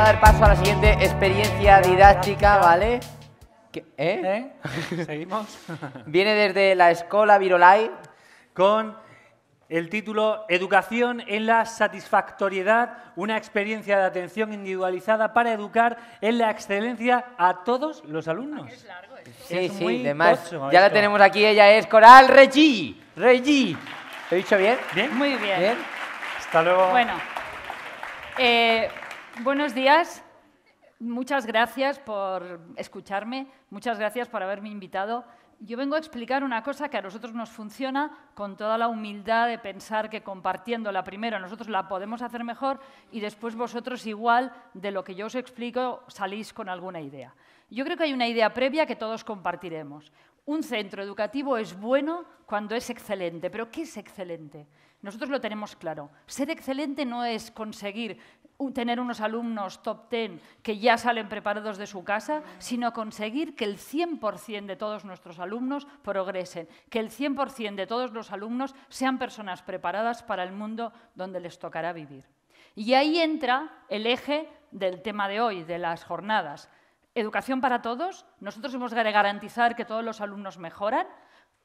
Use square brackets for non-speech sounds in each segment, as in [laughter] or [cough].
a dar paso a la siguiente experiencia didáctica, ¿vale? ¿Eh? ¿Eh? [laughs] ¿Seguimos? [laughs] Viene desde la Escola Virolai con el título Educación en la satisfactoriedad, una experiencia de atención individualizada para educar en la excelencia a todos los alumnos. Ah, es Sí, de sí, ya la tenemos aquí, ella es Coral Regi. Regi. ¿lo he dicho bien? ¿Bien? Muy bien. Hasta luego. Bueno, eh, Buenos días. Muchas gracias por escucharme, muchas gracias por haberme invitado. Yo vengo a explicar una cosa que a nosotros nos funciona con toda la humildad de pensar que compartiéndola primero nosotros la podemos hacer mejor y después vosotros igual de lo que yo os explico salís con alguna idea. Yo creo que hay una idea previa que todos compartiremos. Un centro educativo es bueno cuando es excelente, pero ¿qué es excelente? Nosotros lo tenemos claro. Ser excelente no es conseguir tener unos alumnos top 10 que ya salen preparados de su casa, sino conseguir que el 100% de todos nuestros alumnos progresen, que el 100% de todos los alumnos sean personas preparadas para el mundo donde les tocará vivir. Y ahí entra el eje del tema de hoy, de las jornadas. Educación para todos, nosotros hemos de garantizar que todos los alumnos mejoran,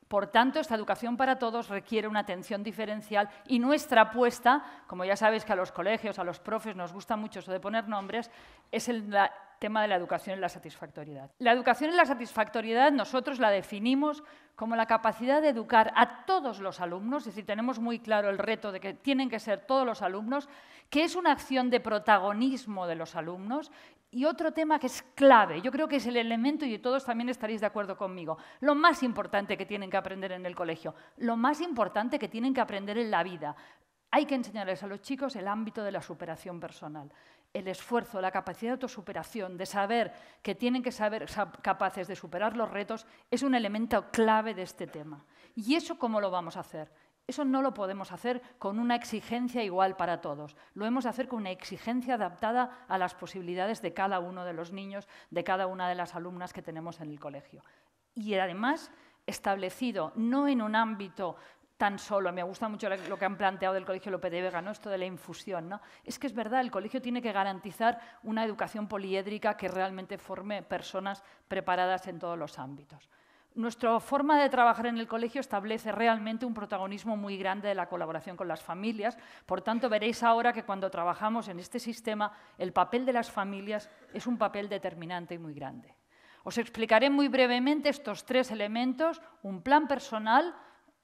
por tanto, esta educación para todos requiere una atención diferencial y nuestra apuesta, como ya sabéis que a los colegios, a los profes nos gusta mucho eso de poner nombres, es el, la tema de la educación en la satisfactoriedad. La educación en la satisfactoriedad nosotros la definimos como la capacidad de educar a todos los alumnos, es decir, tenemos muy claro el reto de que tienen que ser todos los alumnos, que es una acción de protagonismo de los alumnos y otro tema que es clave, yo creo que es el elemento y todos también estaréis de acuerdo conmigo, lo más importante que tienen que aprender en el colegio, lo más importante que tienen que aprender en la vida. Hay que enseñarles a los chicos el ámbito de la superación personal el esfuerzo, la capacidad de autosuperación, de saber que tienen que saber capaces de superar los retos, es un elemento clave de este tema. ¿Y eso cómo lo vamos a hacer? Eso no lo podemos hacer con una exigencia igual para todos. Lo hemos de hacer con una exigencia adaptada a las posibilidades de cada uno de los niños, de cada una de las alumnas que tenemos en el colegio. Y además, establecido no en un ámbito tan solo. Me gusta mucho lo que han planteado del Colegio López de Vega, esto de la infusión. ¿no? Es que es verdad, el colegio tiene que garantizar una educación poliédrica que realmente forme personas preparadas en todos los ámbitos. Nuestra forma de trabajar en el colegio establece realmente un protagonismo muy grande de la colaboración con las familias. Por tanto, veréis ahora que cuando trabajamos en este sistema, el papel de las familias es un papel determinante y muy grande. Os explicaré muy brevemente estos tres elementos, un plan personal,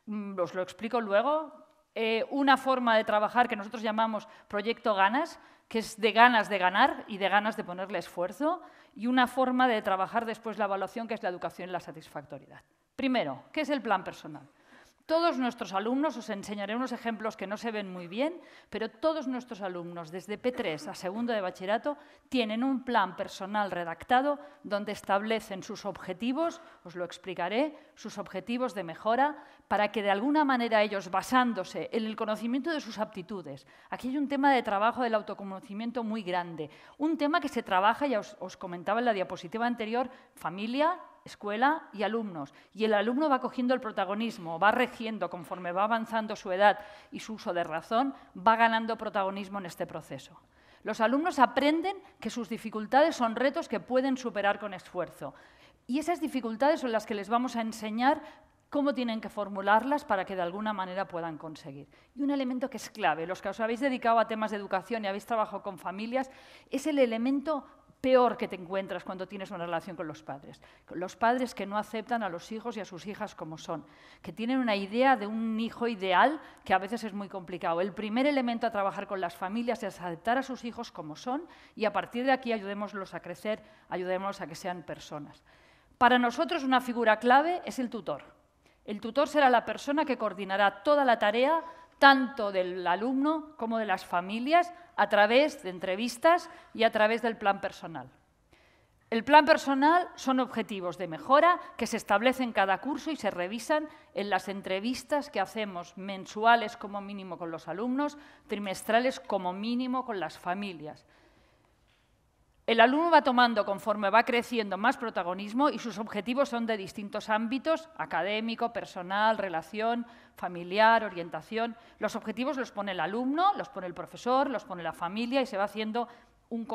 Mm, os lo explico luego, eh, una forma de trabajar que nosotros llamamos proyecto ganas, que es de ganas de ganar y de ganas de ponerle esfuerzo, y una forma de trabajar después la evaluación, que es la educación y la satisfactoriedad. Primero, ¿qué es el plan personal? Todos nuestros alumnos, os enseñaré unos ejemplos que no se ven muy bien, pero todos nuestros alumnos, desde P3 a segundo de bachillerato, tienen un plan personal redactado donde establecen sus objetivos, os lo explicaré, sus objetivos de mejora, para que de alguna manera ellos, basándose en el conocimiento de sus aptitudes, aquí hay un tema de trabajo del autoconocimiento muy grande, un tema que se trabaja, ya os, os comentaba en la diapositiva anterior, familia, escuela y alumnos. Y el alumno va cogiendo el protagonismo, va regiendo conforme va avanzando su edad y su uso de razón, va ganando protagonismo en este proceso. Los alumnos aprenden que sus dificultades son retos que pueden superar con esfuerzo. Y esas dificultades son las que les vamos a enseñar cómo tienen que formularlas para que de alguna manera puedan conseguir. Y un elemento que es clave, los que os habéis dedicado a temas de educación y habéis trabajado con familias, es el elemento peor que te encuentras cuando tienes una relación con los padres. Los padres que no aceptan a los hijos y a sus hijas como son, que tienen una idea de un hijo ideal que a veces es muy complicado. El primer elemento a trabajar con las familias es aceptar a sus hijos como son y a partir de aquí ayudémoslos a crecer, ayudémoslos a que sean personas. Para nosotros una figura clave es el tutor. El tutor será la persona que coordinará toda la tarea, tanto del alumno como de las familias, a través de entrevistas y a través del plan personal. El plan personal son objetivos de mejora que se establecen cada curso y se revisan en las entrevistas que hacemos mensuales como mínimo con los alumnos, trimestrales como mínimo con las familias. El alumno va tomando conforme va creciendo más protagonismo y sus objetivos son de distintos ámbitos, académico, personal, relación, familiar, orientación. Los objetivos los pone el alumno, los pone el profesor, los pone la familia y se va haciendo un...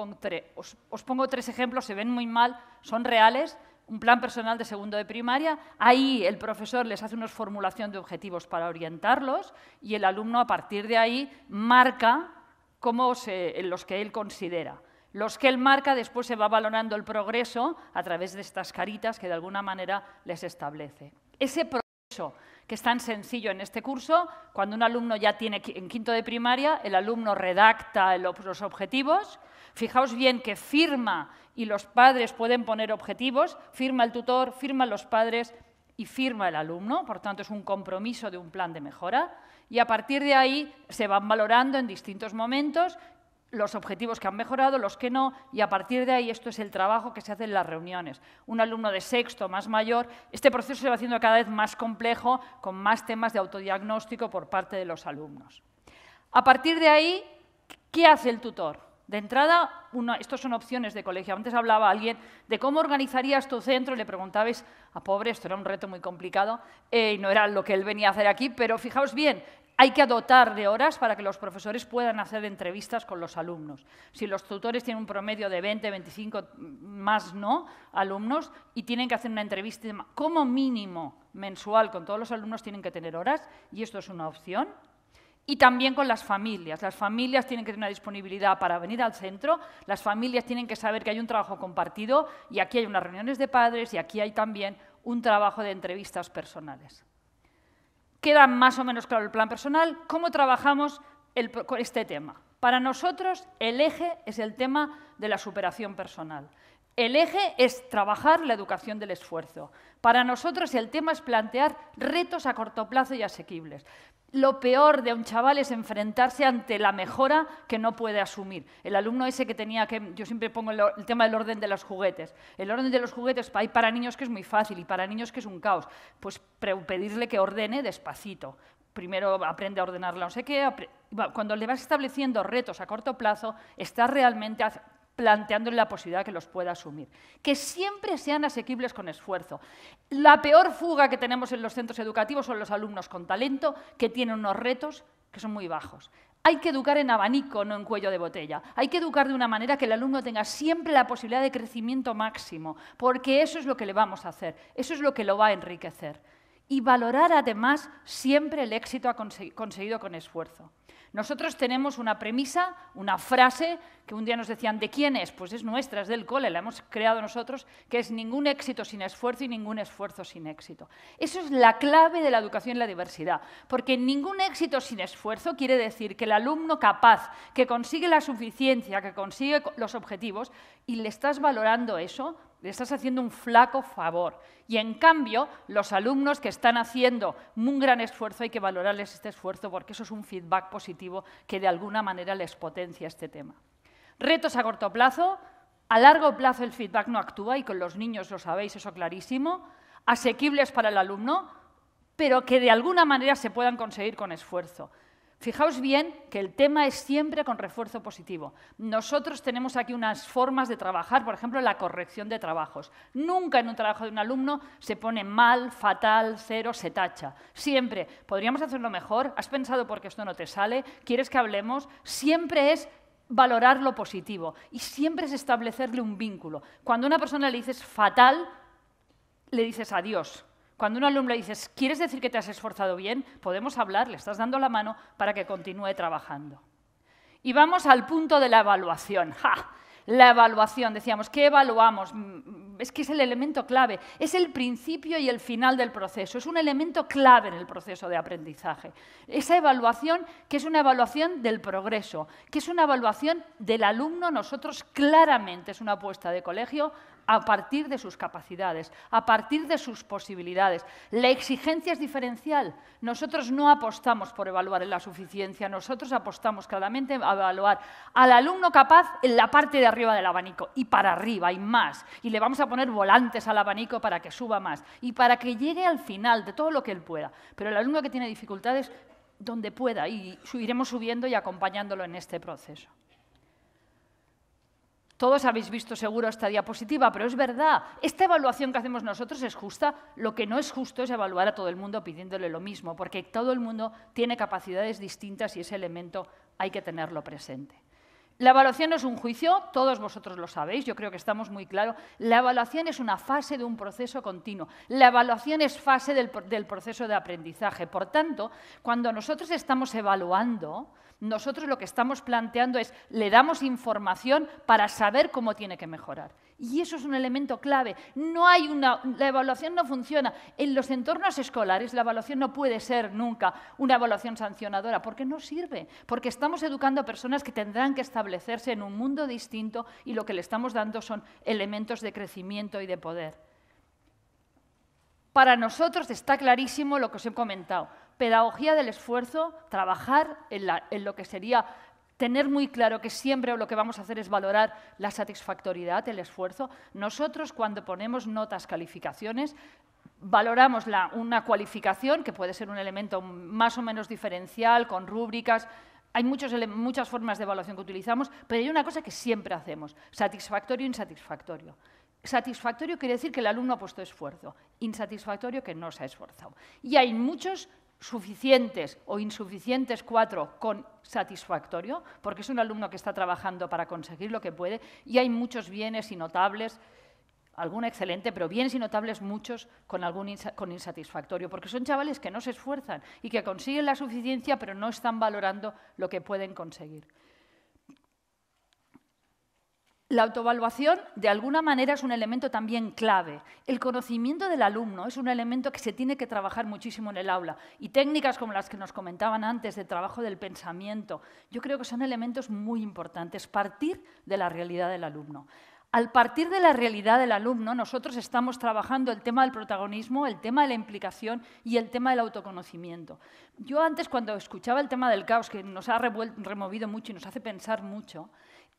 Os, pongo tres ejemplos, se ven muy mal, son reales, un plan personal de segundo de primaria, ahí el profesor les hace una formulación de objetivos para orientarlos y el alumno a partir de ahí marca los que él considera los que él marca después se va valorando el progreso a través de estas caritas que de alguna manera les establece. Ese progreso que es tan sencillo en este curso, cuando un alumno ya tiene en quinto de primaria, el alumno redacta los objetivos, fijaos bien que firma y los padres pueden poner objetivos, firma el tutor, firma los padres y firma el alumno, por tanto es un compromiso de un plan de mejora, y a partir de ahí se van valorando en distintos momentos los objetivos que han mejorado, los que no, y a partir de ahí esto es el trabajo que se hace en las reuniones. Un alumno de sexto más mayor, este proceso se va haciendo cada vez más complejo, con más temas de autodiagnóstico por parte de los alumnos. A partir de ahí, ¿qué hace el tutor? De entrada, estas son opciones de colegio. Antes hablaba alguien de cómo organizarías tu centro y le preguntabais a ah, pobre, esto era un reto muy complicado eh, y no era lo que él venía a hacer aquí, pero fijaos bien, hay que dotar de horas para que los profesores puedan hacer entrevistas con los alumnos. Si los tutores tienen un promedio de 20, 25, más no, alumnos, y tienen que hacer una entrevista como mínimo mensual con todos los alumnos, tienen que tener horas, y esto es una opción. Y también con las familias. Las familias tienen que tener una disponibilidad para venir al centro, las familias tienen que saber que hay un trabajo compartido, y aquí hay unas reuniones de padres, y aquí hay también un trabajo de entrevistas personales queda más o menos claro el plan personal, cómo trabajamos con este tema. Para nosotros, el eje es el tema de la superación personal. El eje es trabajar la educación del esfuerzo. Para nosotros el tema es plantear retos a corto plazo y asequibles. Lo peor de un chaval es enfrentarse ante la mejora que no puede asumir. El alumno ese que tenía que... Yo siempre pongo el, tema del orden de los juguetes. El orden de los juguetes hay para niños que es muy fácil y para niños que es un caos. Pues pedirle que ordene despacito. Primero aprende a ordenarla, no sé qué. Cuando le vas estableciendo retos a corto plazo, estás realmente planteándole la posibilidad de que los pueda asumir. Que siempre sean asequibles con esfuerzo. La peor fuga que tenemos en los centros educativos son los alumnos con talento, que tienen unos retos que son muy bajos. Hay que educar en abanico, no en cuello de botella. Hay que educar de una manera que el alumno tenga siempre la posibilidad de crecimiento máximo, porque eso es lo que le vamos a hacer, eso es lo que lo va a enriquecer y valorar además siempre el éxito conseguido con esfuerzo. Nosotros tenemos una premisa, una frase, que un día nos decían, ¿de quién es? Pues es nuestra, es del cole, la hemos creado nosotros, que es ningún éxito sin esfuerzo y ningún esfuerzo sin éxito. Eso es la clave de la educación y la diversidad, porque ningún éxito sin esfuerzo quiere decir que el alumno capaz, que consigue la suficiencia, que consigue los objetivos, y le estás valorando eso, estás haciendo un flaco favor. Y en cambio, los alumnos que están haciendo un gran esfuerzo, hay que valorarles este esfuerzo porque eso es un feedback positivo que de alguna manera les potencia este tema. Retos a corto plazo. A largo plazo el feedback no actúa y con los niños lo sabéis, eso clarísimo. Asequibles para el alumno, pero que de alguna manera se puedan conseguir con esfuerzo. Fijaos bien que el tema es siempre con refuerzo positivo. Nosotros tenemos aquí unas formas de trabajar, por ejemplo, la corrección de trabajos. Nunca en un trabajo de un alumno se pone mal, fatal, cero, se tacha. Siempre, podríamos hacerlo mejor, has pensado qué esto no te sale, quieres que hablemos, siempre es valorar lo positivo y siempre es establecerle un vínculo. Cuando a una persona le dices fatal, le dices adiós, cuando un alumno le dices, ¿quieres decir que te has esforzado bien? Podemos hablar, le estás dando la mano para que continúe trabajando. Y vamos al punto de la evaluación. ¡Ja! La evaluación, decíamos, ¿qué evaluamos? Mm, mm, es que es el elemento clave, es el principio y el final del proceso, es un elemento clave en el proceso de aprendizaje. Esa evaluación que es una evaluación del progreso, que es una evaluación del alumno, nosotros claramente es una apuesta de colegio a partir de sus capacidades, a partir de sus posibilidades. La exigencia es diferencial. Nosotros no apostamos por evaluar en la suficiencia, nosotros apostamos claramente a evaluar al alumno capaz en la parte de arriba del abanico y para arriba y más. Y le vamos a poner volantes al abanico para que suba más y para que llegue al final de todo lo que él pueda. Pero el alumno que tiene dificultades, donde pueda y iremos subiendo y acompañándolo en este proceso. Todos habéis visto seguro esta diapositiva, pero es verdad, esta evaluación que hacemos nosotros es justa. Lo que no es justo es evaluar a todo el mundo pidiéndole lo mismo, porque todo el mundo tiene capacidades distintas y ese elemento hay que tenerlo presente. La evaluación no es un juicio, todos vosotros lo sabéis, yo creo que estamos muy claros. La evaluación es una fase de un proceso continuo. La evaluación es fase del, del proceso de aprendizaje. Por tanto, cuando nosotros estamos evaluando, nosotros lo que estamos planteando es, le damos información para saber cómo tiene que mejorar. Y eso es un elemento clave. No hay una, la evaluación no funciona. En los entornos escolares la evaluación no puede ser nunca una evaluación sancionadora, porque no sirve, porque estamos educando a personas que tendrán que establecerse en un mundo distinto y lo que le estamos dando son elementos de crecimiento y de poder. Para nosotros está clarísimo lo que os he comentado pedagogía del esfuerzo, trabajar en, lo que sería tener muy claro que siempre lo que vamos a hacer es valorar la satisfactoriedad, el esfuerzo. Nosotros cuando ponemos notas, calificaciones, valoramos una cualificación que puede ser un elemento más o menos diferencial, con rúbricas. Hay muchos, muchas formas de evaluación que utilizamos, pero hay una cosa que siempre hacemos, satisfactorio e insatisfactorio. Satisfactorio quiere decir que el alumno ha puesto esfuerzo, insatisfactorio que no se ha esforzado. Y hay muchos suficientes o insuficientes cuatro con satisfactorio, porque es un alumno que está trabajando para conseguir lo que puede, y hay muchos bienes y notables, algún excelente, pero bienes y notables muchos con algún con insatisfactorio, porque son chavales que no se esfuerzan y que consiguen la suficiencia, pero no están valorando lo que pueden conseguir. La autoevaluación, de alguna manera, es un elemento también clave. El conocimiento del alumno es un elemento que se tiene que trabajar muchísimo en el aula. Y técnicas como las que nos comentaban antes, de trabajo del pensamiento, yo creo que son elementos muy importantes. Partir de la realidad del alumno. Al partir de la realidad del alumno, nosotros estamos trabajando el tema del protagonismo, el tema de la implicación y el tema del autoconocimiento. Yo antes, cuando escuchaba el tema del caos, que nos ha removido mucho y nos hace pensar mucho,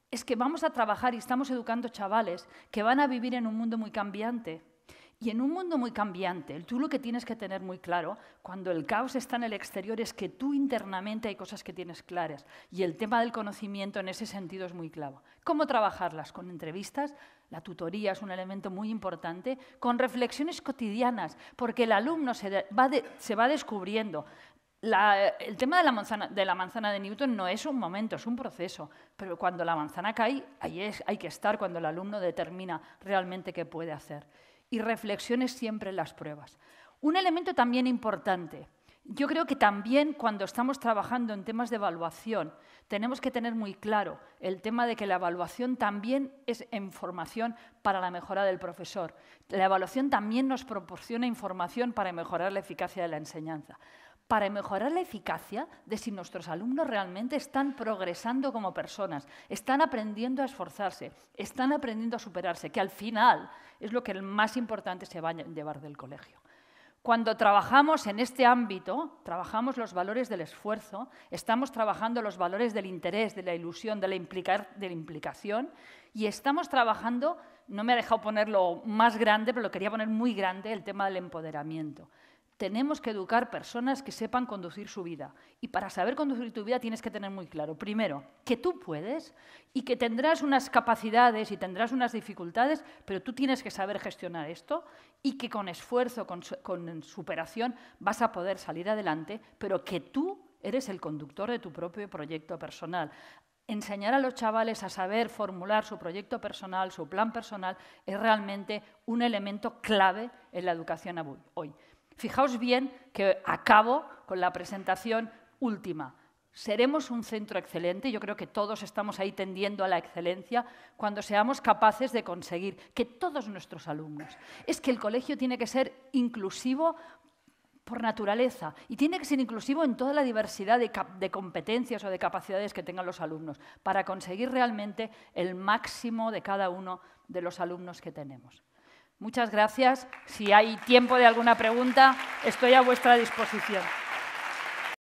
es que vamos a trabajar y estamos educando chavales que van a vivir en un mundo muy cambiante. Y en un mundo muy cambiante, tú lo que tienes que tener muy claro, cuando el caos está en el exterior, es que tú internamente hay cosas que tienes claras. Y el tema del conocimiento en ese sentido es muy clave. ¿Cómo trabajarlas? Con entrevistas, la tutoría es un elemento muy importante, con reflexiones cotidianas, porque el alumno se se va descubriendo el tema de la, manzana, de Newton no es un momento, es un proceso, pero cuando la manzana cae, ahí hay que estar cuando el alumno determina realmente qué puede hacer. Y reflexiones siempre en las pruebas. Un elemento también importante, yo creo que también cuando estamos trabajando en temas de evaluación, tenemos que tener muy claro el tema de que la evaluación también es información para la mejora del profesor. La evaluación también nos proporciona información para mejorar la eficacia de la enseñanza para mejorar la eficacia de si nuestros alumnos realmente están progresando como personas, están aprendiendo a esforzarse, están aprendiendo a superarse, que al final es lo que el más importante se va a llevar del colegio. Cuando trabajamos en este ámbito, trabajamos los valores del esfuerzo, estamos trabajando los valores del interés, de la ilusión, de la, de la implicación y estamos trabajando, no me ha dejado ponerlo más grande, pero lo quería poner muy grande, el tema del empoderamiento tenemos que educar personas que sepan conducir su vida. Y para saber conducir tu vida tienes que tener muy claro, primero, que tú puedes y que tendrás unas capacidades y tendrás unas dificultades, pero tú tienes que saber gestionar esto y que con esfuerzo, con, con superación, vas a poder salir adelante, pero que tú eres el conductor de tu propio proyecto personal. Enseñar a los chavales a saber formular su proyecto personal, su plan personal, es realmente un elemento clave en la educación hoy. Fijaos bien que acabo con la presentación última. Seremos un centro excelente, yo creo que todos estamos ahí tendiendo a la excelencia, cuando seamos capaces de conseguir que todos nuestros alumnos. Es que el colegio tiene que ser inclusivo por naturaleza y tiene que ser inclusivo en toda la diversidad de, de, competencias o de capacidades que tengan los alumnos para conseguir realmente el máximo de cada uno de los alumnos que tenemos. Muchas gracias. Si hay tiempo de alguna pregunta, estoy a vuestra disposición.